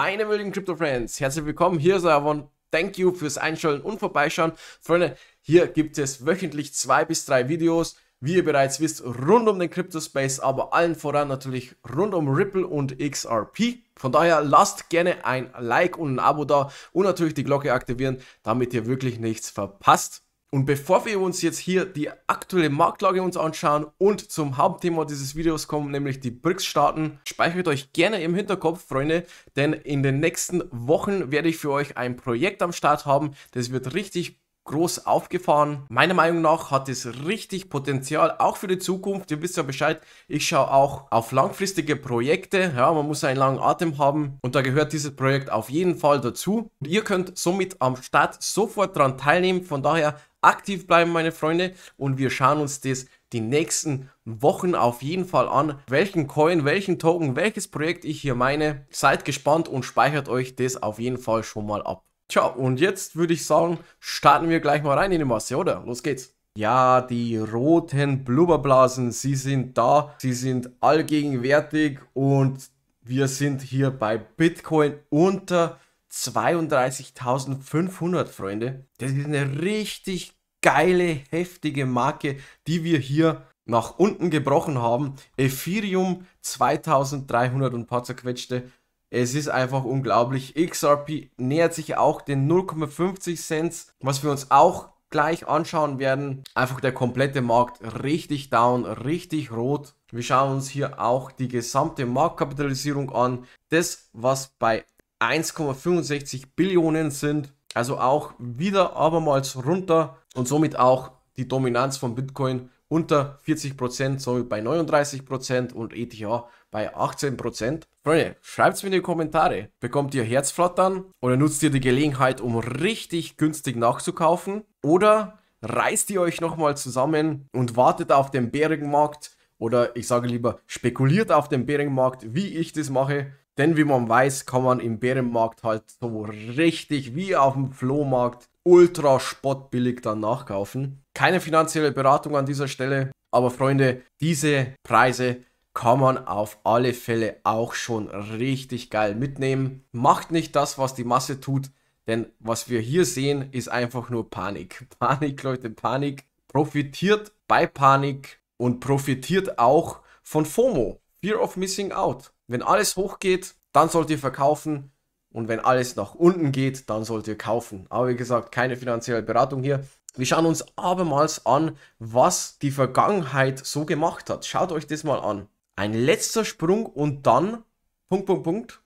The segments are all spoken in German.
meine würdigen Crypto Friends. Herzlich willkommen. Hier ist euer Thank you fürs Einschalten und Vorbeischauen. Freunde, hier gibt es wöchentlich zwei bis drei Videos, wie ihr bereits wisst, rund um den Crypto Space, aber allen voran natürlich rund um Ripple und XRP. Von daher lasst gerne ein Like und ein Abo da und natürlich die Glocke aktivieren, damit ihr wirklich nichts verpasst. Und bevor wir uns jetzt hier die aktuelle Marktlage uns anschauen und zum Hauptthema dieses Videos kommen, nämlich die BRICS-Staaten, speichert euch gerne im Hinterkopf, Freunde, denn in den nächsten Wochen werde ich für euch ein Projekt am Start haben. Das wird richtig groß aufgefahren. Meiner Meinung nach hat es richtig Potenzial, auch für die Zukunft. Ihr wisst ja Bescheid, ich schaue auch auf langfristige Projekte. Ja, man muss einen langen Atem haben und da gehört dieses Projekt auf jeden Fall dazu. Und ihr könnt somit am Start sofort daran teilnehmen. Von daher aktiv bleiben, meine Freunde, und wir schauen uns das die nächsten Wochen auf jeden Fall an, welchen Coin, welchen Token, welches Projekt ich hier meine. Seid gespannt und speichert euch das auf jeden Fall schon mal ab. Tja, und jetzt würde ich sagen, starten wir gleich mal rein in die Masse, oder? Los geht's. Ja, die roten Blubberblasen, sie sind da, sie sind allgegenwärtig und wir sind hier bei Bitcoin unter 32.500, Freunde. Das ist eine richtig geile, heftige Marke, die wir hier nach unten gebrochen haben. Ethereum 2300 und paar zerquetschte es ist einfach unglaublich. XRP nähert sich auch den 0,50 Cent, was wir uns auch gleich anschauen werden. Einfach der komplette Markt richtig down, richtig rot. Wir schauen uns hier auch die gesamte Marktkapitalisierung an. Das, was bei 1,65 Billionen sind. Also auch wieder abermals runter und somit auch die Dominanz von Bitcoin unter 40%, Zoll bei 39% und ETH bei 18%. Freunde, schreibt es mir in die Kommentare. Bekommt ihr Herzflattern oder nutzt ihr die Gelegenheit, um richtig günstig nachzukaufen? Oder reißt ihr euch nochmal zusammen und wartet auf den Bärenmarkt? Oder ich sage lieber, spekuliert auf den Bärenmarkt, wie ich das mache denn wie man weiß, kann man im Bärenmarkt halt so richtig wie auf dem Flohmarkt ultra spottbillig dann nachkaufen. Keine finanzielle Beratung an dieser Stelle, aber Freunde, diese Preise kann man auf alle Fälle auch schon richtig geil mitnehmen. Macht nicht das, was die Masse tut, denn was wir hier sehen, ist einfach nur Panik. Panik, Leute, Panik. Profitiert bei Panik und profitiert auch von FOMO, Fear of Missing Out. Wenn alles hochgeht, dann sollt ihr verkaufen. Und wenn alles nach unten geht, dann sollt ihr kaufen. Aber wie gesagt, keine finanzielle Beratung hier. Wir schauen uns abermals an, was die Vergangenheit so gemacht hat. Schaut euch das mal an. Ein letzter Sprung und dann, Punkt, Punkt, Punkt.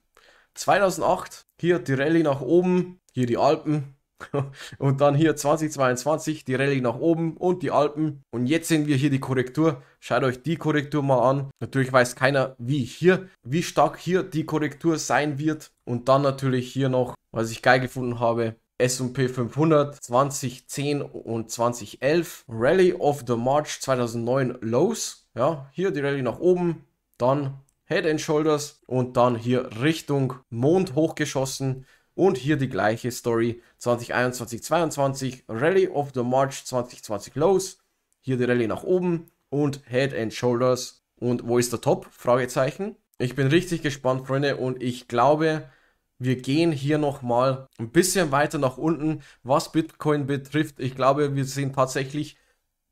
2008, hier die Rallye nach oben, hier die Alpen, und dann hier 2022 die Rallye nach oben und die Alpen. Und jetzt sehen wir hier die Korrektur. Schaut euch die Korrektur mal an. Natürlich weiß keiner, wie hier, wie stark hier die Korrektur sein wird. Und dann natürlich hier noch, was ich geil gefunden habe, S&P 500 2010 und 2011 Rally of the March 2009 Lows. Ja, hier die Rallye nach oben, dann Head and Shoulders und dann hier Richtung Mond hochgeschossen und hier die gleiche Story 2021-22, Rally of the March 2020 Lows. Hier die Rally nach oben und Head and Shoulders. Und wo ist der Top? Fragezeichen. Ich bin richtig gespannt, Freunde, und ich glaube, wir gehen hier nochmal ein bisschen weiter nach unten, was Bitcoin betrifft. Ich glaube, wir sehen tatsächlich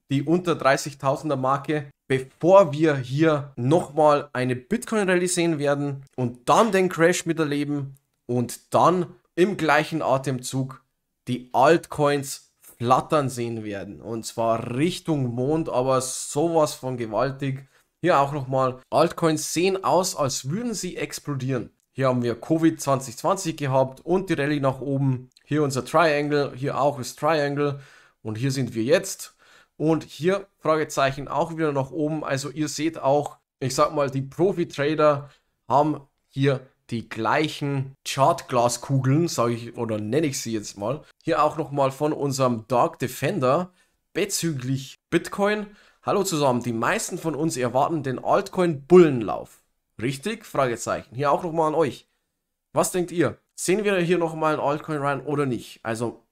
die unter 30.000er Marke, bevor wir hier nochmal eine bitcoin Rally sehen werden und dann den Crash miterleben und dann im gleichen Atemzug die Altcoins flattern sehen werden. Und zwar Richtung Mond, aber sowas von gewaltig. Hier auch nochmal, Altcoins sehen aus, als würden sie explodieren. Hier haben wir Covid 2020 gehabt und die Rallye nach oben. Hier unser Triangle, hier auch ist Triangle. Und hier sind wir jetzt. Und hier Fragezeichen auch wieder nach oben. Also ihr seht auch, ich sag mal, die Profi-Trader haben hier die gleichen Chartglaskugeln, sage ich oder nenne ich sie jetzt mal, hier auch nochmal von unserem Dark Defender bezüglich Bitcoin. Hallo zusammen, die meisten von uns erwarten den Altcoin-Bullenlauf. Richtig? Fragezeichen. Hier auch nochmal an euch. Was denkt ihr? Sehen wir hier nochmal einen Altcoin rein oder nicht? Also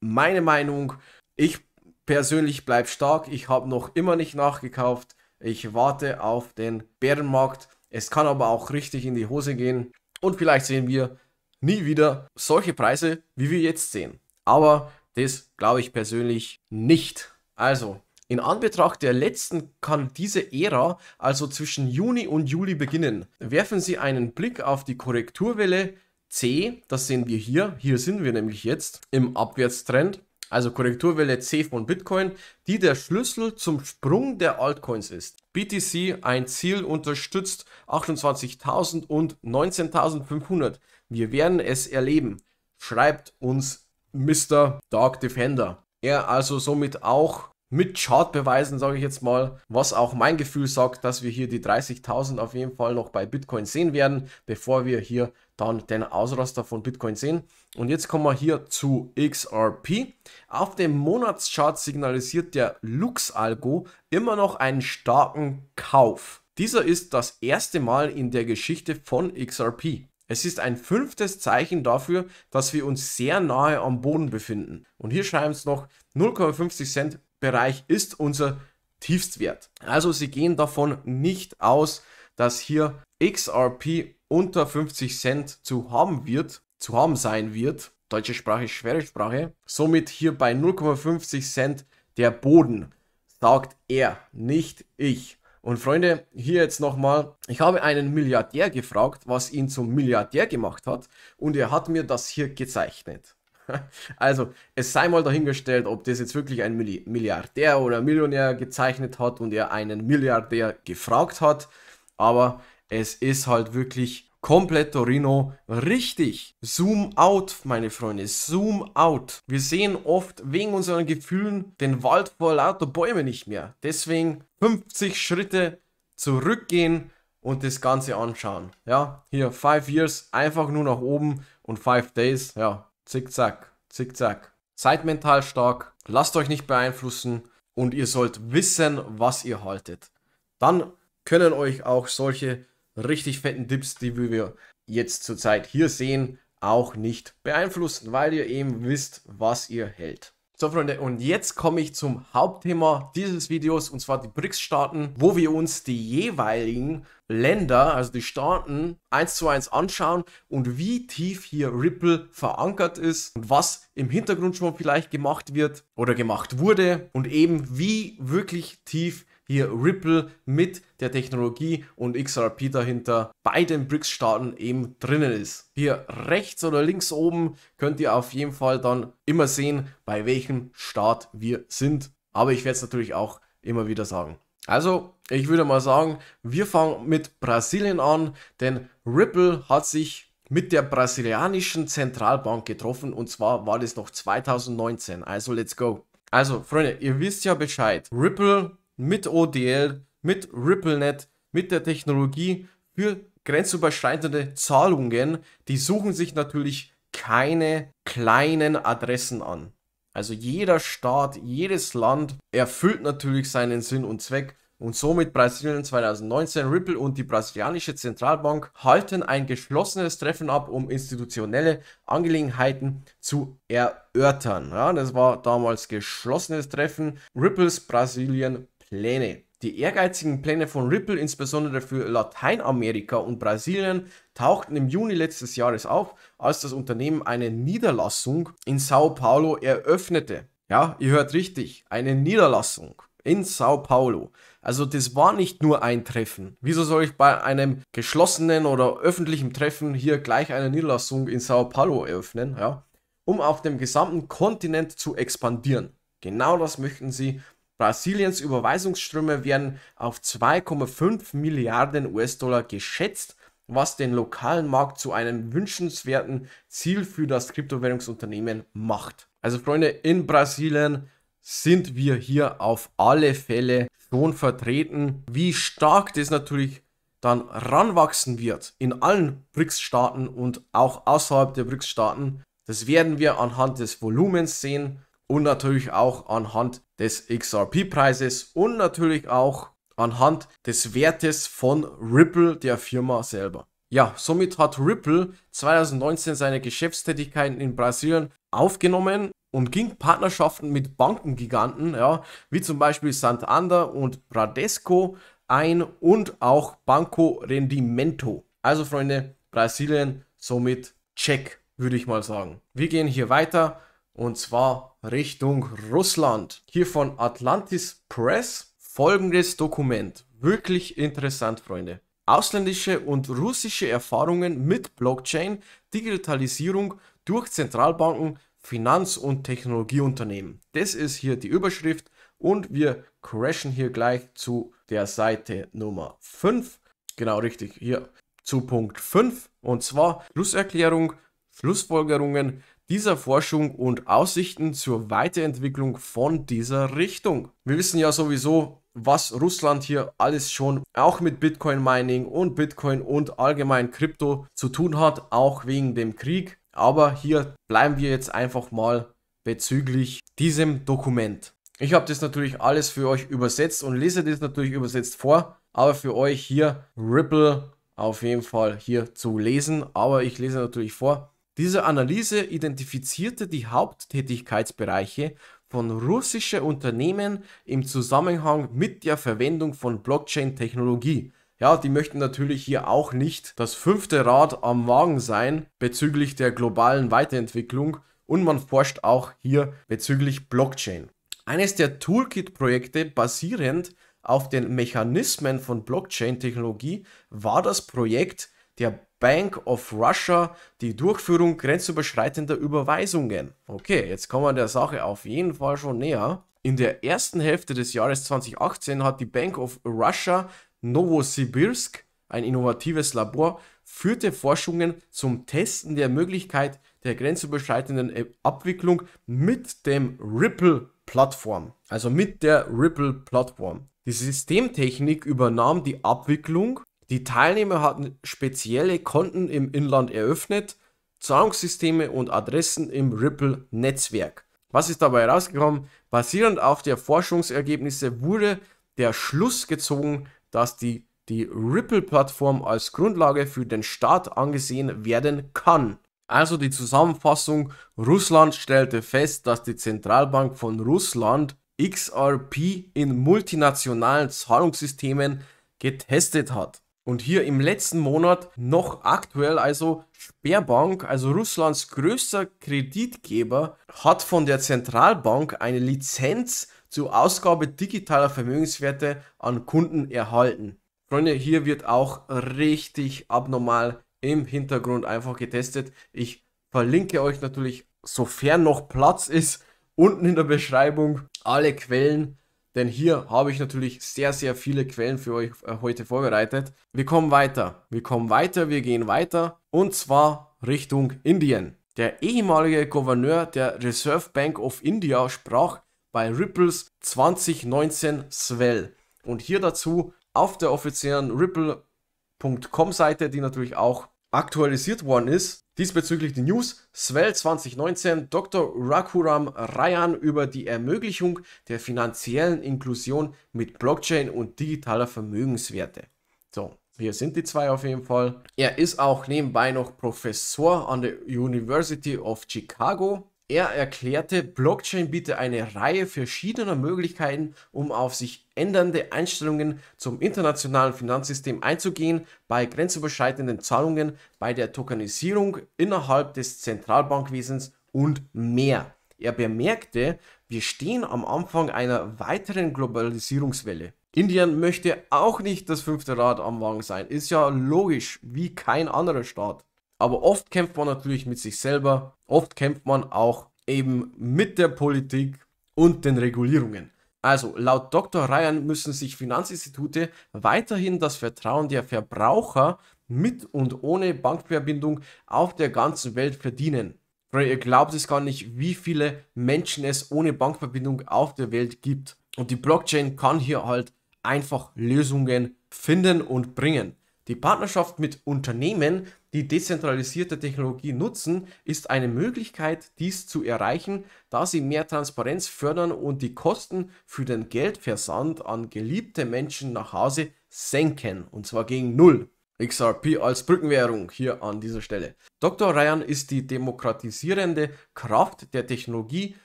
meine Meinung, ich persönlich bleibe stark. Ich habe noch immer nicht nachgekauft. Ich warte auf den Bärenmarkt es kann aber auch richtig in die Hose gehen und vielleicht sehen wir nie wieder solche Preise, wie wir jetzt sehen. Aber das glaube ich persönlich nicht. Also, in Anbetracht der letzten kann diese Ära also zwischen Juni und Juli beginnen. Werfen Sie einen Blick auf die Korrekturwelle C, das sehen wir hier, hier sind wir nämlich jetzt im Abwärtstrend also Korrekturwelle C von Bitcoin, die der Schlüssel zum Sprung der Altcoins ist. BTC ein Ziel unterstützt 28.000 und 19.500. Wir werden es erleben, schreibt uns Mr. Dark Defender. Er also somit auch mit Chartbeweisen, sage ich jetzt mal, was auch mein Gefühl sagt, dass wir hier die 30.000 auf jeden Fall noch bei Bitcoin sehen werden, bevor wir hier dann den Ausraster von Bitcoin sehen. Und jetzt kommen wir hier zu XRP. Auf dem Monatschart signalisiert der Lux-Algo immer noch einen starken Kauf. Dieser ist das erste Mal in der Geschichte von XRP. Es ist ein fünftes Zeichen dafür, dass wir uns sehr nahe am Boden befinden. Und hier schreiben es noch, 0,50 Cent Bereich ist unser Tiefstwert. Also sie gehen davon nicht aus, dass hier XRP unter 50 Cent zu haben wird, zu haben sein wird. Deutsche Sprache, schwere Sprache. Somit hier bei 0,50 Cent der Boden, sagt er, nicht ich. Und Freunde, hier jetzt nochmal, ich habe einen Milliardär gefragt, was ihn zum Milliardär gemacht hat und er hat mir das hier gezeichnet. Also, es sei mal dahingestellt, ob das jetzt wirklich ein Milliardär oder Millionär gezeichnet hat und er einen Milliardär gefragt hat, aber es ist halt wirklich komplett Torino richtig. Zoom out, meine Freunde, zoom out. Wir sehen oft wegen unseren Gefühlen den Wald vor lauter Bäume nicht mehr. Deswegen 50 Schritte zurückgehen und das Ganze anschauen. Ja, hier 5 Years, einfach nur nach oben und 5 Days, ja, zickzack, zickzack. Seid mental stark, lasst euch nicht beeinflussen und ihr sollt wissen, was ihr haltet. Dann können euch auch solche richtig fetten Dips, die wir jetzt zurzeit hier sehen, auch nicht beeinflussen, weil ihr eben wisst, was ihr hält. So Freunde, und jetzt komme ich zum Hauptthema dieses Videos, und zwar die BRICS-Staaten, wo wir uns die jeweiligen Länder, also die Staaten, eins zu eins anschauen und wie tief hier Ripple verankert ist und was im Hintergrund schon vielleicht gemacht wird oder gemacht wurde und eben wie wirklich tief hier Ripple mit der Technologie und XRP dahinter bei den BRICS-Staaten eben drinnen ist. Hier rechts oder links oben könnt ihr auf jeden Fall dann immer sehen, bei welchem Staat wir sind. Aber ich werde es natürlich auch immer wieder sagen. Also, ich würde mal sagen, wir fangen mit Brasilien an, denn Ripple hat sich mit der brasilianischen Zentralbank getroffen und zwar war das noch 2019. Also let's go. Also Freunde, ihr wisst ja Bescheid. Ripple mit ODL, mit RippleNet, mit der Technologie für grenzüberschreitende Zahlungen, die suchen sich natürlich keine kleinen Adressen an. Also jeder Staat, jedes Land erfüllt natürlich seinen Sinn und Zweck und somit Brasilien 2019, Ripple und die brasilianische Zentralbank halten ein geschlossenes Treffen ab, um institutionelle Angelegenheiten zu erörtern. Ja, das war damals geschlossenes Treffen. Ripples Brasilien Pläne. Die ehrgeizigen Pläne von Ripple, insbesondere für Lateinamerika und Brasilien, tauchten im Juni letztes Jahres auf, als das Unternehmen eine Niederlassung in Sao Paulo eröffnete. Ja, ihr hört richtig, eine Niederlassung in Sao Paulo. Also das war nicht nur ein Treffen. Wieso soll ich bei einem geschlossenen oder öffentlichen Treffen hier gleich eine Niederlassung in Sao Paulo eröffnen, ja, um auf dem gesamten Kontinent zu expandieren? Genau das möchten sie Brasiliens Überweisungsströme werden auf 2,5 Milliarden US-Dollar geschätzt, was den lokalen Markt zu einem wünschenswerten Ziel für das Kryptowährungsunternehmen macht. Also Freunde, in Brasilien sind wir hier auf alle Fälle schon vertreten. Wie stark das natürlich dann ranwachsen wird in allen BRICS-Staaten und auch außerhalb der BRICS-Staaten, das werden wir anhand des Volumens sehen und natürlich auch anhand des XRP-Preises und natürlich auch anhand des Wertes von Ripple, der Firma selber. Ja, somit hat Ripple 2019 seine Geschäftstätigkeiten in Brasilien aufgenommen und ging Partnerschaften mit Bankengiganten, ja, wie zum Beispiel Santander und Bradesco ein und auch Banco Rendimento. Also Freunde, Brasilien somit check, würde ich mal sagen. Wir gehen hier weiter und zwar Richtung Russland. Hier von Atlantis Press folgendes Dokument. Wirklich interessant, Freunde. Ausländische und russische Erfahrungen mit Blockchain, Digitalisierung durch Zentralbanken, Finanz- und Technologieunternehmen. Das ist hier die Überschrift und wir crashen hier gleich zu der Seite Nummer 5. Genau richtig, hier zu Punkt 5 und zwar Schlusserklärung, Schlussfolgerungen dieser Forschung und Aussichten zur Weiterentwicklung von dieser Richtung. Wir wissen ja sowieso, was Russland hier alles schon auch mit Bitcoin Mining und Bitcoin und allgemein Krypto zu tun hat, auch wegen dem Krieg. Aber hier bleiben wir jetzt einfach mal bezüglich diesem Dokument. Ich habe das natürlich alles für euch übersetzt und lese das natürlich übersetzt vor, aber für euch hier Ripple auf jeden Fall hier zu lesen. Aber ich lese natürlich vor. Diese Analyse identifizierte die Haupttätigkeitsbereiche von russischen Unternehmen im Zusammenhang mit der Verwendung von Blockchain-Technologie. Ja, die möchten natürlich hier auch nicht das fünfte Rad am Wagen sein bezüglich der globalen Weiterentwicklung und man forscht auch hier bezüglich Blockchain. Eines der Toolkit-Projekte basierend auf den Mechanismen von Blockchain-Technologie war das Projekt der Bank of Russia die Durchführung grenzüberschreitender Überweisungen. Okay, jetzt kommen wir der Sache auf jeden Fall schon näher. In der ersten Hälfte des Jahres 2018 hat die Bank of Russia Novosibirsk, ein innovatives Labor, führte Forschungen zum Testen der Möglichkeit der grenzüberschreitenden Abwicklung mit dem Ripple Plattform, also mit der Ripple Plattform. Die Systemtechnik übernahm die Abwicklung die Teilnehmer hatten spezielle Konten im Inland eröffnet, Zahlungssysteme und Adressen im Ripple-Netzwerk. Was ist dabei herausgekommen? Basierend auf der Forschungsergebnisse wurde der Schluss gezogen, dass die, die Ripple-Plattform als Grundlage für den Staat angesehen werden kann. Also die Zusammenfassung, Russland stellte fest, dass die Zentralbank von Russland XRP in multinationalen Zahlungssystemen getestet hat. Und hier im letzten Monat noch aktuell, also Sperrbank, also Russlands größter Kreditgeber, hat von der Zentralbank eine Lizenz zur Ausgabe digitaler Vermögenswerte an Kunden erhalten. Freunde, hier wird auch richtig abnormal im Hintergrund einfach getestet. Ich verlinke euch natürlich, sofern noch Platz ist, unten in der Beschreibung alle Quellen denn hier habe ich natürlich sehr, sehr viele Quellen für euch äh, heute vorbereitet. Wir kommen weiter, wir kommen weiter, wir gehen weiter und zwar Richtung Indien. Der ehemalige Gouverneur der Reserve Bank of India sprach bei Ripples 2019 Swell. Und hier dazu auf der offiziellen Ripple.com Seite, die natürlich auch aktualisiert worden ist, Diesbezüglich die News. Swell 2019 Dr. Rakuram Rayan über die Ermöglichung der finanziellen Inklusion mit Blockchain und digitaler Vermögenswerte. So, hier sind die zwei auf jeden Fall. Er ist auch nebenbei noch Professor an der University of Chicago er erklärte, Blockchain biete eine Reihe verschiedener Möglichkeiten, um auf sich ändernde Einstellungen zum internationalen Finanzsystem einzugehen, bei grenzüberschreitenden Zahlungen, bei der Tokenisierung innerhalb des Zentralbankwesens und mehr. Er bemerkte, wir stehen am Anfang einer weiteren Globalisierungswelle. Indien möchte auch nicht das fünfte Rad am Wagen sein, ist ja logisch, wie kein anderer Staat. Aber oft kämpft man natürlich mit sich selber, oft kämpft man auch eben mit der Politik und den Regulierungen. Also laut Dr. Ryan müssen sich Finanzinstitute weiterhin das Vertrauen der Verbraucher mit und ohne Bankverbindung auf der ganzen Welt verdienen. Weil ihr glaubt es gar nicht, wie viele Menschen es ohne Bankverbindung auf der Welt gibt. Und die Blockchain kann hier halt einfach Lösungen finden und bringen. Die Partnerschaft mit Unternehmen die dezentralisierte Technologie nutzen, ist eine Möglichkeit, dies zu erreichen, da sie mehr Transparenz fördern und die Kosten für den Geldversand an geliebte Menschen nach Hause senken, und zwar gegen Null. XRP als Brückenwährung hier an dieser Stelle. Dr. Ryan ist die demokratisierende Kraft der Technologie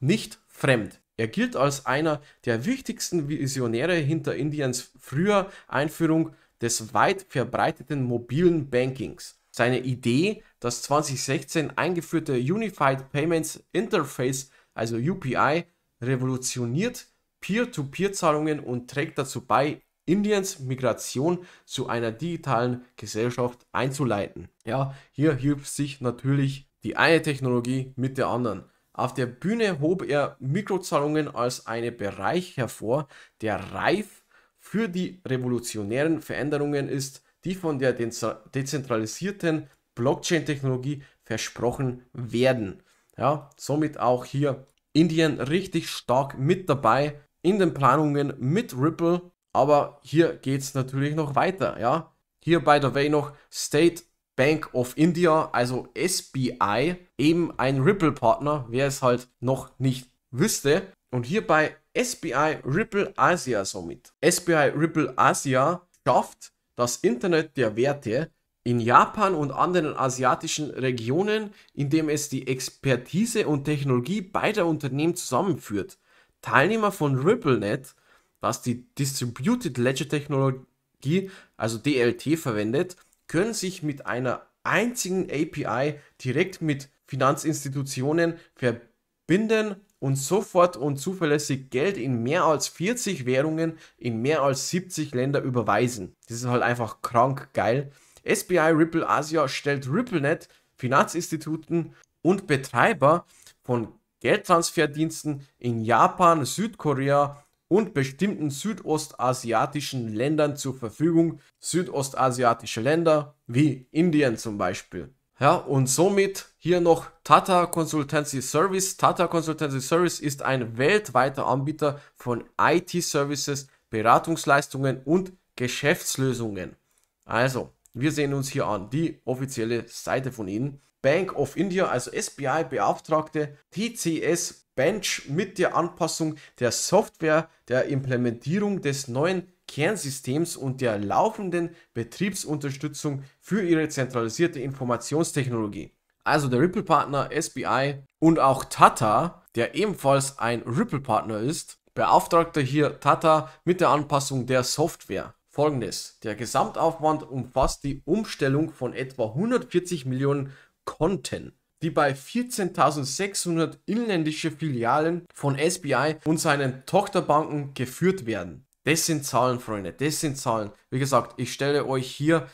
nicht fremd. Er gilt als einer der wichtigsten Visionäre hinter Indiens früher Einführung des weit verbreiteten mobilen Bankings. Seine Idee, das 2016 eingeführte Unified Payments Interface, also UPI, revolutioniert Peer-to-Peer-Zahlungen und trägt dazu bei, Indiens Migration zu einer digitalen Gesellschaft einzuleiten. Ja, hier hilft sich natürlich die eine Technologie mit der anderen. Auf der Bühne hob er Mikrozahlungen als einen Bereich hervor, der reif für die revolutionären Veränderungen ist, die von der dezentralisierten Blockchain-Technologie versprochen werden. Ja, somit auch hier Indien richtig stark mit dabei in den Planungen mit Ripple, aber hier geht es natürlich noch weiter. Ja, hier by the way noch State Bank of India, also SBI, eben ein Ripple-Partner, wer es halt noch nicht wüsste und hier bei SBI Ripple Asia somit. SBI Ripple Asia schafft das Internet der Werte in Japan und anderen asiatischen Regionen, indem es die Expertise und Technologie beider Unternehmen zusammenführt. Teilnehmer von RippleNet, das die Distributed Ledger Technologie, also DLT, verwendet, können sich mit einer einzigen API direkt mit Finanzinstitutionen verbinden und sofort und zuverlässig Geld in mehr als 40 Währungen in mehr als 70 Länder überweisen. Das ist halt einfach krank geil. SBI Ripple Asia stellt RippleNet Finanzinstituten und Betreiber von Geldtransferdiensten in Japan, Südkorea und bestimmten südostasiatischen Ländern zur Verfügung. Südostasiatische Länder wie Indien zum Beispiel. Ja, und somit hier noch Tata Consultancy Service. Tata Consultancy Service ist ein weltweiter Anbieter von IT-Services, Beratungsleistungen und Geschäftslösungen. Also, wir sehen uns hier an die offizielle Seite von ihnen. Bank of India, also SBI, beauftragte TCS Bench mit der Anpassung der Software der Implementierung des neuen Kernsystems und der laufenden Betriebsunterstützung für ihre zentralisierte Informationstechnologie. Also der Ripple-Partner SBI und auch Tata, der ebenfalls ein Ripple-Partner ist, beauftragte hier Tata mit der Anpassung der Software. Folgendes, der Gesamtaufwand umfasst die Umstellung von etwa 140 Millionen Konten die bei 14.600 inländische Filialen von SBI und seinen Tochterbanken geführt werden. Das sind Zahlen, Freunde, das sind Zahlen. Wie gesagt, ich stelle euch hier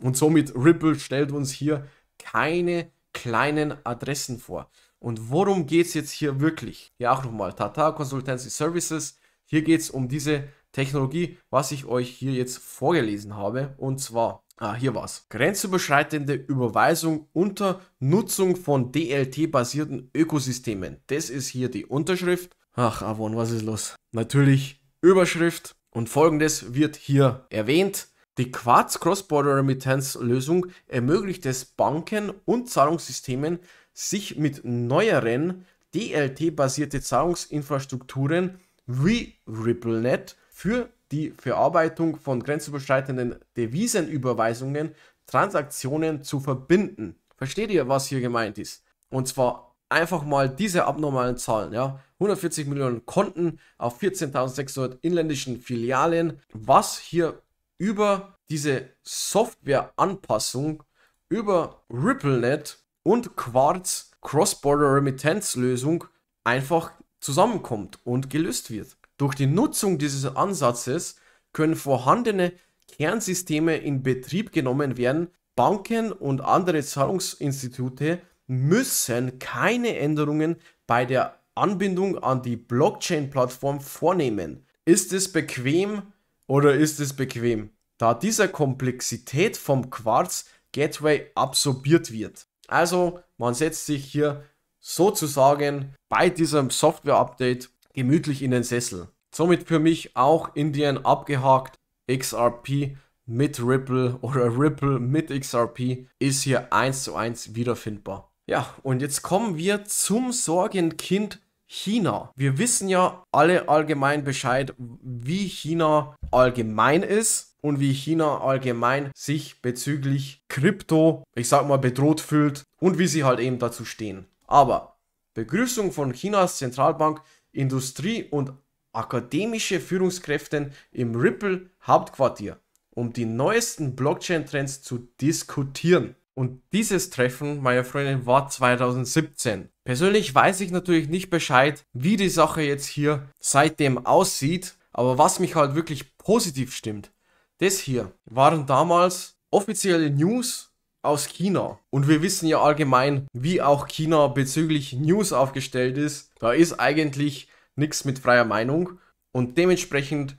und somit Ripple stellt uns hier keine kleinen Adressen vor. Und worum geht es jetzt hier wirklich? Ja, auch nochmal, Tata Consultancy Services. Hier geht es um diese Technologie, was ich euch hier jetzt vorgelesen habe. Und zwar, ah, hier war es. Grenzüberschreitende Überweisung unter Nutzung von DLT-basierten Ökosystemen. Das ist hier die Unterschrift. Ach, Avon, was ist los? Natürlich Überschrift und folgendes wird hier erwähnt. Die Quartz Cross-Border Remittance Lösung ermöglicht es Banken und Zahlungssystemen, sich mit neueren dlt basierten Zahlungsinfrastrukturen wie RippleNet für die Verarbeitung von grenzüberschreitenden Devisenüberweisungen, Transaktionen zu verbinden. Versteht ihr, was hier gemeint ist? Und zwar einfach mal diese abnormalen Zahlen, ja. 140 Millionen Konten auf 14.600 inländischen Filialen, was hier über diese Softwareanpassung über RippleNet und Quartz Cross-Border Remittance-Lösung einfach zusammenkommt und gelöst wird. Durch die Nutzung dieses Ansatzes können vorhandene Kernsysteme in Betrieb genommen werden. Banken und andere Zahlungsinstitute müssen keine Änderungen bei der Anbindung an die Blockchain-Plattform vornehmen. Ist es bequem oder ist es bequem? Da dieser Komplexität vom Quarz Gateway absorbiert wird. Also man setzt sich hier sozusagen bei diesem Software-Update gemütlich in den Sessel. Somit für mich auch Indien abgehakt. XRP mit Ripple oder Ripple mit XRP ist hier eins zu eins wiederfindbar. Ja, und jetzt kommen wir zum Sorgenkind China. Wir wissen ja alle allgemein Bescheid, wie China allgemein ist und wie China allgemein sich bezüglich Krypto, ich sag mal, bedroht fühlt und wie sie halt eben dazu stehen. Aber Begrüßung von Chinas Zentralbank, Industrie und akademische Führungskräften im Ripple Hauptquartier, um die neuesten Blockchain-Trends zu diskutieren. Und dieses Treffen meine Freundin war 2017. Persönlich weiß ich natürlich nicht Bescheid, wie die Sache jetzt hier seitdem aussieht, aber was mich halt wirklich positiv stimmt, das hier waren damals offizielle News aus China. Und wir wissen ja allgemein, wie auch China bezüglich News aufgestellt ist. Da ist eigentlich nichts mit freier Meinung und dementsprechend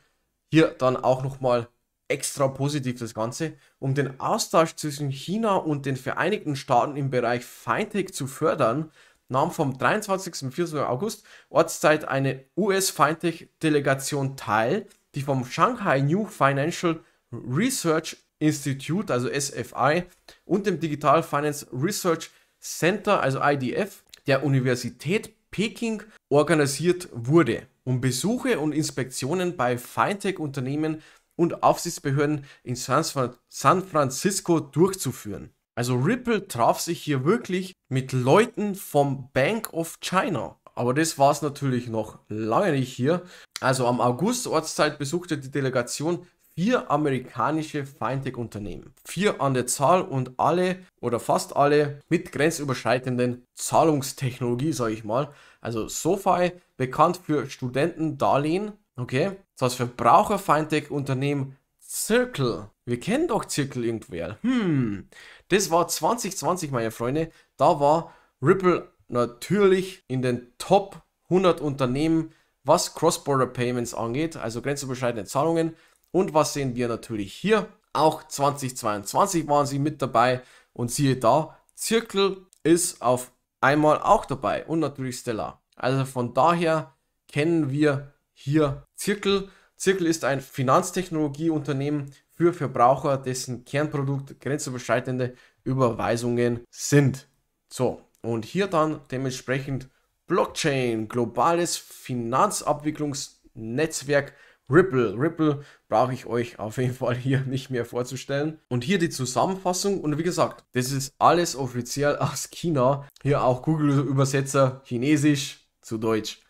hier dann auch nochmal extra positiv das Ganze, um den Austausch zwischen China und den Vereinigten Staaten im Bereich Feintech zu fördern, nahm vom 23. und 24. August Ortszeit eine US-Feindtech-Delegation teil, die vom Shanghai New Financial Research Institute, also SFI, und dem Digital Finance Research Center, also IDF, der Universität Peking organisiert wurde, um Besuche und Inspektionen bei Feintech-Unternehmen und Aufsichtsbehörden in San Francisco durchzuführen. Also Ripple traf sich hier wirklich mit Leuten vom Bank of China. Aber das war es natürlich noch lange nicht hier. Also am August Ortszeit besuchte die Delegation vier amerikanische feintech unternehmen Vier an der Zahl und alle oder fast alle mit grenzüberschreitenden Zahlungstechnologie, sage ich mal. Also SoFi, bekannt für Studentendarlehen, Okay, das verbraucherfeindliche Unternehmen Zirkel. Wir kennen doch Zirkel irgendwer. Hm, das war 2020, meine Freunde. Da war Ripple natürlich in den Top 100 Unternehmen, was Cross-Border Payments angeht, also grenzüberschreitende Zahlungen. Und was sehen wir natürlich hier? Auch 2022 waren sie mit dabei und siehe da, Zirkel ist auf einmal auch dabei und natürlich Stellar. Also von daher kennen wir hier Zirkel. Zirkel ist ein Finanztechnologieunternehmen für Verbraucher, dessen Kernprodukt grenzüberschreitende Überweisungen sind. So, und hier dann dementsprechend Blockchain, globales Finanzabwicklungsnetzwerk Ripple. Ripple brauche ich euch auf jeden Fall hier nicht mehr vorzustellen. Und hier die Zusammenfassung. Und wie gesagt, das ist alles offiziell aus China. Hier auch Google-Übersetzer Chinesisch zu Deutsch.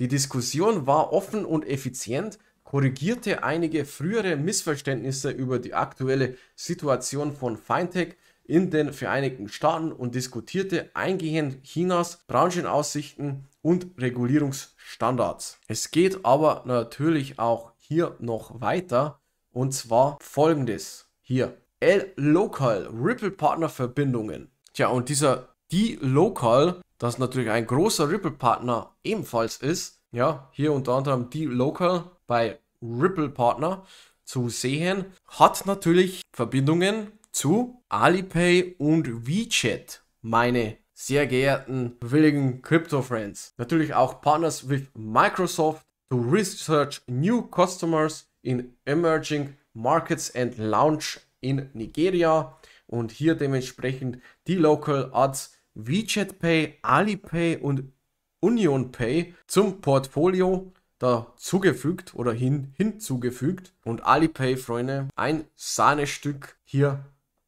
Die Diskussion war offen und effizient, korrigierte einige frühere Missverständnisse über die aktuelle Situation von Feintech in den Vereinigten Staaten und diskutierte eingehend Chinas Branchenaussichten und Regulierungsstandards. Es geht aber natürlich auch hier noch weiter und zwar folgendes hier. L-Local Ripple Partner Verbindungen. Tja, und dieser D-Local das natürlich ein großer Ripple-Partner ebenfalls ist. Ja, hier unter anderem die Local bei Ripple-Partner zu sehen, hat natürlich Verbindungen zu Alipay und WeChat, meine sehr geehrten willigen Crypto-Friends. Natürlich auch Partners with Microsoft to research new customers in emerging markets and launch in Nigeria und hier dementsprechend die Local Ads WeChat Pay, Alipay und Union Pay zum Portfolio dazugefügt oder hin, hinzugefügt. Und Alipay, Freunde, ein Sahnestück hier.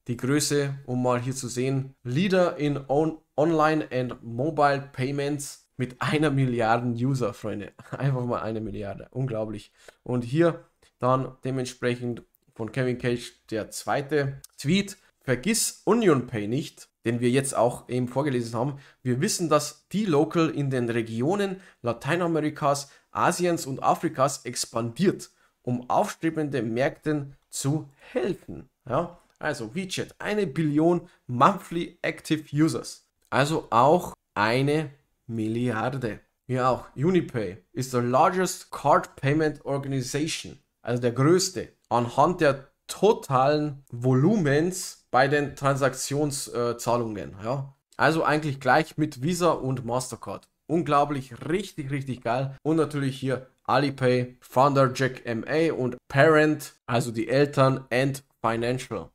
Die Größe, um mal hier zu sehen. Leader in on Online and Mobile Payments mit einer Milliarde User, Freunde. Einfach mal eine Milliarde. Unglaublich. Und hier dann dementsprechend von Kevin Cage der zweite Tweet. Vergiss Union Pay nicht, den wir jetzt auch eben vorgelesen haben. Wir wissen, dass die Local in den Regionen Lateinamerikas, Asiens und Afrikas expandiert, um aufstrebende Märkten zu helfen. Ja? Also WeChat, eine Billion Monthly Active Users. Also auch eine Milliarde. Ja auch, Unipay ist the largest card payment organization, also der größte, anhand der totalen Volumens bei den Transaktionszahlungen. Äh, ja. Also eigentlich gleich mit Visa und Mastercard. Unglaublich, richtig, richtig geil. Und natürlich hier Alipay, Jack MA und Parent, also die Eltern and Financial.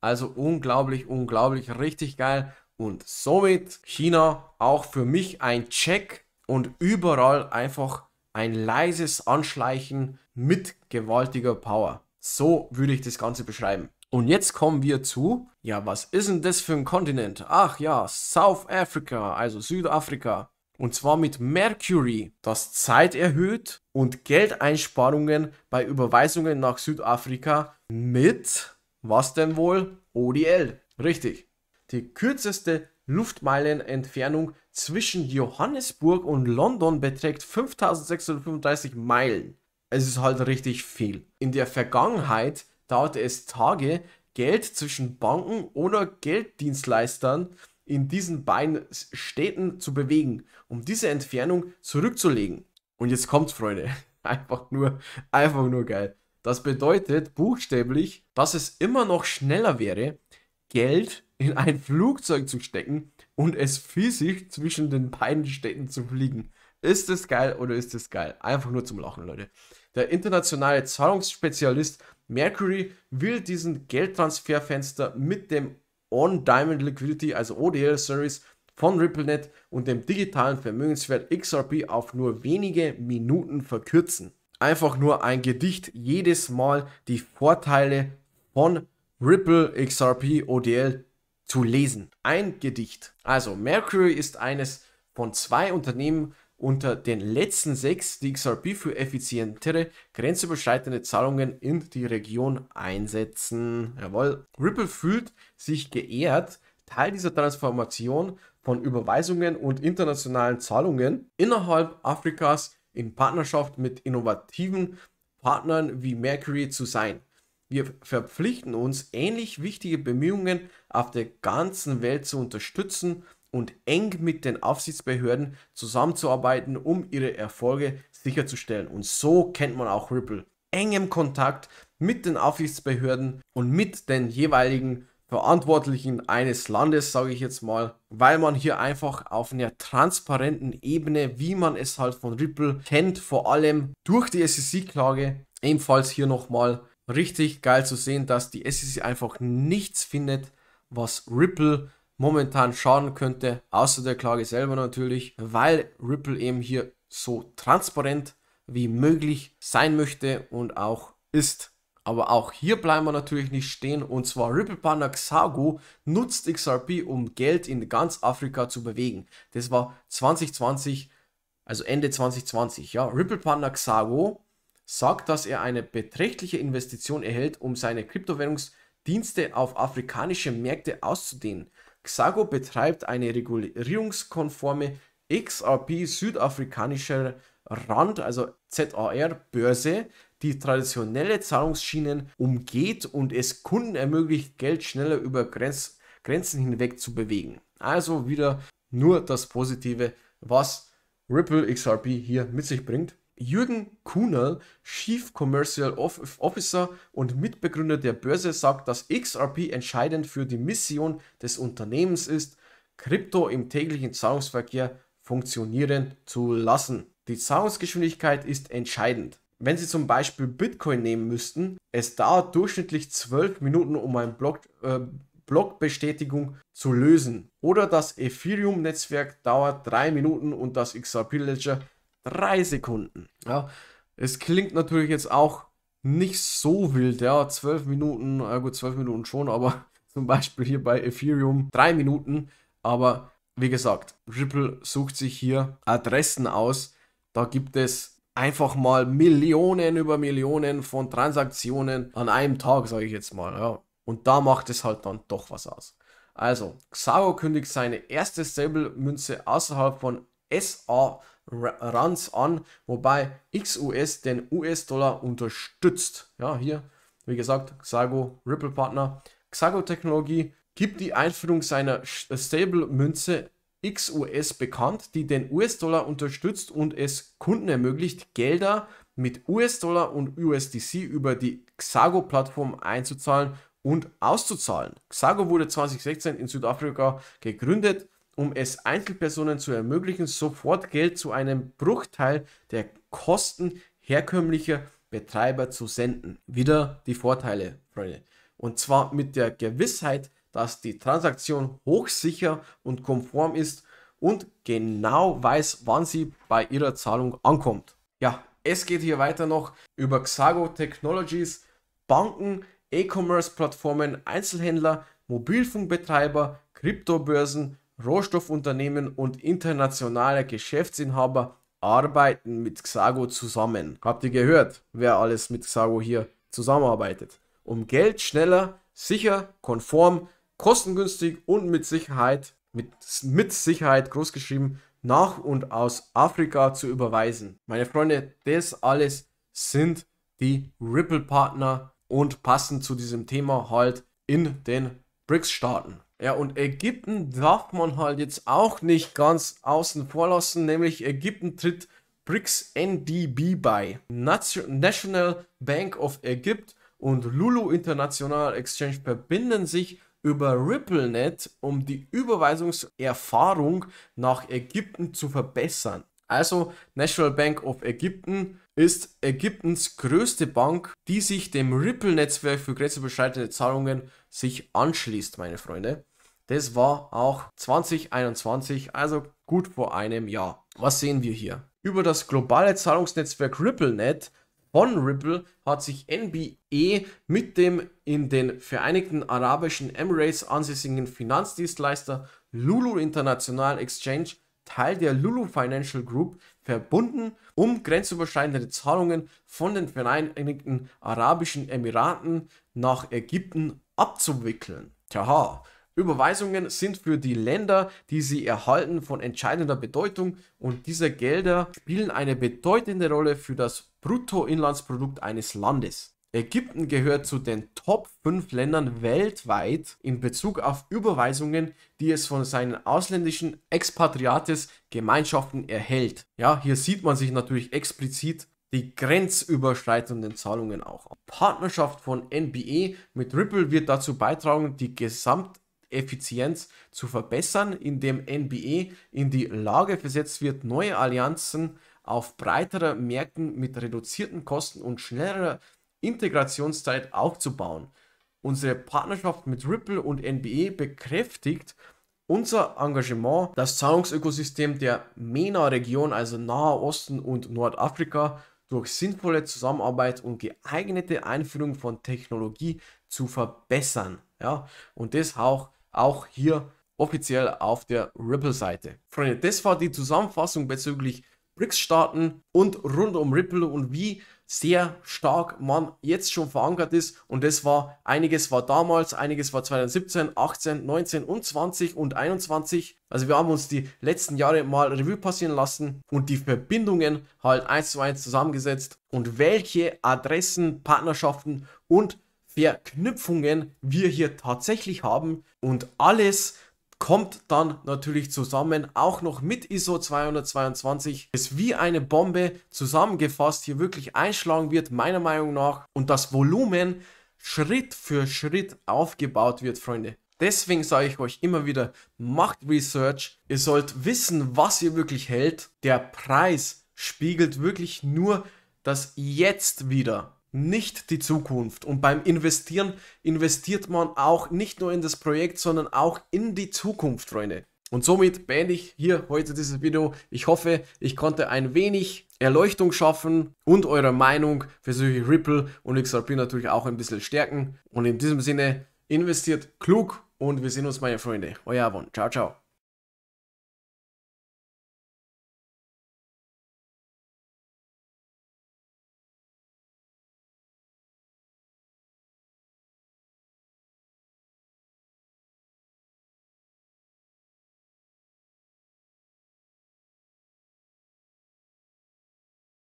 Also unglaublich, unglaublich, richtig geil. Und somit China auch für mich ein Check und überall einfach ein leises Anschleichen mit gewaltiger Power. So würde ich das Ganze beschreiben. Und jetzt kommen wir zu, ja, was ist denn das für ein Kontinent? Ach ja, South Africa, also Südafrika. Und zwar mit Mercury, das Zeit erhöht und Geldeinsparungen bei Überweisungen nach Südafrika mit, was denn wohl? ODL. Richtig. Die kürzeste Luftmeilenentfernung zwischen Johannesburg und London beträgt 5635 Meilen. Es ist halt richtig viel. In der Vergangenheit dauerte es Tage, Geld zwischen Banken oder Gelddienstleistern in diesen beiden Städten zu bewegen, um diese Entfernung zurückzulegen. Und jetzt kommt's, Freunde. Einfach nur, einfach nur geil. Das bedeutet buchstäblich, dass es immer noch schneller wäre, Geld in ein Flugzeug zu stecken und es physisch zwischen den beiden Städten zu fliegen. Ist das geil oder ist das geil? Einfach nur zum Lachen, Leute. Der internationale Zahlungsspezialist Mercury will diesen Geldtransferfenster mit dem On-Diamond Liquidity, also ODL-Service von RippleNet und dem digitalen Vermögenswert XRP auf nur wenige Minuten verkürzen. Einfach nur ein Gedicht, jedes Mal die Vorteile von Ripple XRP ODL zu lesen. Ein Gedicht. Also Mercury ist eines von zwei Unternehmen, unter den letzten sechs die XRP für effizientere grenzüberschreitende Zahlungen in die Region einsetzen. Jawohl. Ripple fühlt sich geehrt, Teil dieser Transformation von Überweisungen und internationalen Zahlungen innerhalb Afrikas in Partnerschaft mit innovativen Partnern wie Mercury zu sein. Wir verpflichten uns, ähnlich wichtige Bemühungen auf der ganzen Welt zu unterstützen und eng mit den Aufsichtsbehörden zusammenzuarbeiten, um ihre Erfolge sicherzustellen. Und so kennt man auch Ripple. Engem Kontakt mit den Aufsichtsbehörden und mit den jeweiligen Verantwortlichen eines Landes, sage ich jetzt mal, weil man hier einfach auf einer transparenten Ebene, wie man es halt von Ripple kennt, vor allem durch die SEC-Klage, ebenfalls hier nochmal richtig geil zu sehen, dass die SEC einfach nichts findet, was Ripple momentan schaden könnte, außer der Klage selber natürlich, weil Ripple eben hier so transparent wie möglich sein möchte und auch ist. Aber auch hier bleiben wir natürlich nicht stehen und zwar Ripple Partner Xago nutzt XRP, um Geld in ganz Afrika zu bewegen. Das war 2020, also Ende 2020. Ja, Ripple Partner Xago sagt, dass er eine beträchtliche Investition erhält, um seine Kryptowährungsdienste auf afrikanische Märkte auszudehnen. Xago betreibt eine regulierungskonforme XRP südafrikanischer Rand, also ZAR-Börse, die traditionelle Zahlungsschienen umgeht und es Kunden ermöglicht, Geld schneller über Grenz Grenzen hinweg zu bewegen. Also wieder nur das Positive, was Ripple XRP hier mit sich bringt. Jürgen Kuhnel, Chief Commercial Officer und Mitbegründer der Börse, sagt, dass XRP entscheidend für die Mission des Unternehmens ist, Krypto im täglichen Zahlungsverkehr funktionieren zu lassen. Die Zahlungsgeschwindigkeit ist entscheidend. Wenn Sie zum Beispiel Bitcoin nehmen müssten, es dauert durchschnittlich 12 Minuten, um eine Block, äh, Blockbestätigung zu lösen. Oder das Ethereum-Netzwerk dauert 3 Minuten und das XRP-Ledger Drei Sekunden. Ja, es klingt natürlich jetzt auch nicht so wild, ja. Zwölf Minuten, ja gut, zwölf Minuten schon, aber zum Beispiel hier bei Ethereum drei Minuten. Aber wie gesagt, Ripple sucht sich hier Adressen aus. Da gibt es einfach mal Millionen über Millionen von Transaktionen an einem Tag, sage ich jetzt mal. Ja. Und da macht es halt dann doch was aus. Also, Xaro kündigt seine erste Stable-Münze außerhalb von SA Runs an, wobei XUS den US-Dollar unterstützt. Ja, hier, wie gesagt, Xago Ripple Partner. Xago Technologie gibt die Einführung seiner äh, Stable-Münze XUS bekannt, die den US-Dollar unterstützt und es Kunden ermöglicht, Gelder mit US-Dollar und USDC über die Xago-Plattform einzuzahlen und auszuzahlen. Xago wurde 2016 in Südafrika gegründet um es Einzelpersonen zu ermöglichen, sofort Geld zu einem Bruchteil der Kosten herkömmlicher Betreiber zu senden. Wieder die Vorteile, Freunde. Und zwar mit der Gewissheit, dass die Transaktion hochsicher und konform ist und genau weiß, wann sie bei ihrer Zahlung ankommt. Ja, es geht hier weiter noch über Xago Technologies, Banken, E-Commerce-Plattformen, Einzelhändler, Mobilfunkbetreiber, Kryptobörsen, Rohstoffunternehmen und internationale Geschäftsinhaber arbeiten mit Xago zusammen. Habt ihr gehört, wer alles mit Xago hier zusammenarbeitet? Um Geld schneller, sicher, konform, kostengünstig und mit Sicherheit, mit, mit Sicherheit großgeschrieben, nach und aus Afrika zu überweisen. Meine Freunde, das alles sind die Ripple-Partner und passend zu diesem Thema halt in den BRICS-Staaten. Ja, und Ägypten darf man halt jetzt auch nicht ganz außen vor lassen, nämlich Ägypten tritt BRICS NDB bei. National Bank of Egypt und Lulu International Exchange verbinden sich über RippleNet, um die Überweisungserfahrung nach Ägypten zu verbessern. Also National Bank of Ägypten ist Ägyptens größte Bank, die sich dem Ripple-Netzwerk für grenzüberschreitende Zahlungen sich anschließt, meine Freunde. Das war auch 2021, also gut vor einem Jahr. Was sehen wir hier? Über das globale Zahlungsnetzwerk RippleNet von Ripple hat sich NBE mit dem in den Vereinigten Arabischen Emirates ansässigen Finanzdienstleister Lulu International Exchange Teil der Lulu Financial Group, verbunden, um grenzüberschreitende Zahlungen von den Vereinigten Arabischen Emiraten nach Ägypten abzuwickeln. Tja, Überweisungen sind für die Länder, die sie erhalten, von entscheidender Bedeutung und diese Gelder spielen eine bedeutende Rolle für das Bruttoinlandsprodukt eines Landes. Ägypten gehört zu den Top 5 Ländern weltweit in Bezug auf Überweisungen, die es von seinen ausländischen Expatriates Gemeinschaften erhält. Ja, hier sieht man sich natürlich explizit die grenzüberschreitenden Zahlungen auch. Die Partnerschaft von NBA mit Ripple wird dazu beitragen, die Gesamteffizienz zu verbessern, indem NBA in die Lage versetzt wird, neue Allianzen auf breiterer Märkten mit reduzierten Kosten und schnellerer Integrationszeit aufzubauen. Unsere Partnerschaft mit Ripple und NBE bekräftigt unser Engagement, das Zahlungsökosystem der MENA-Region, also Nahe Osten und Nordafrika, durch sinnvolle Zusammenarbeit und geeignete Einführung von Technologie zu verbessern. Ja, und das auch, auch hier offiziell auf der Ripple-Seite. Freunde, das war die Zusammenfassung bezüglich BRICS-Staaten und rund um Ripple und wie sehr stark man jetzt schon verankert ist und das war einiges war damals, einiges war 2017, 18, 19 und 20 und 21. Also wir haben uns die letzten Jahre mal Revue passieren lassen und die Verbindungen halt eins zu eins zusammengesetzt und welche Adressen, Partnerschaften und Verknüpfungen wir hier tatsächlich haben und alles kommt dann natürlich zusammen, auch noch mit ISO 222, ist wie eine Bombe zusammengefasst, hier wirklich einschlagen wird, meiner Meinung nach, und das Volumen Schritt für Schritt aufgebaut wird, Freunde. Deswegen sage ich euch immer wieder, macht Research, ihr sollt wissen, was ihr wirklich hält. Der Preis spiegelt wirklich nur das Jetzt wieder nicht die Zukunft. Und beim Investieren investiert man auch nicht nur in das Projekt, sondern auch in die Zukunft, Freunde. Und somit beende ich hier heute dieses Video. Ich hoffe, ich konnte ein wenig Erleuchtung schaffen und eure Meinung für solche Ripple und XRP natürlich auch ein bisschen stärken. Und in diesem Sinne, investiert klug und wir sehen uns, meine Freunde. Euer Avon. Ciao, ciao.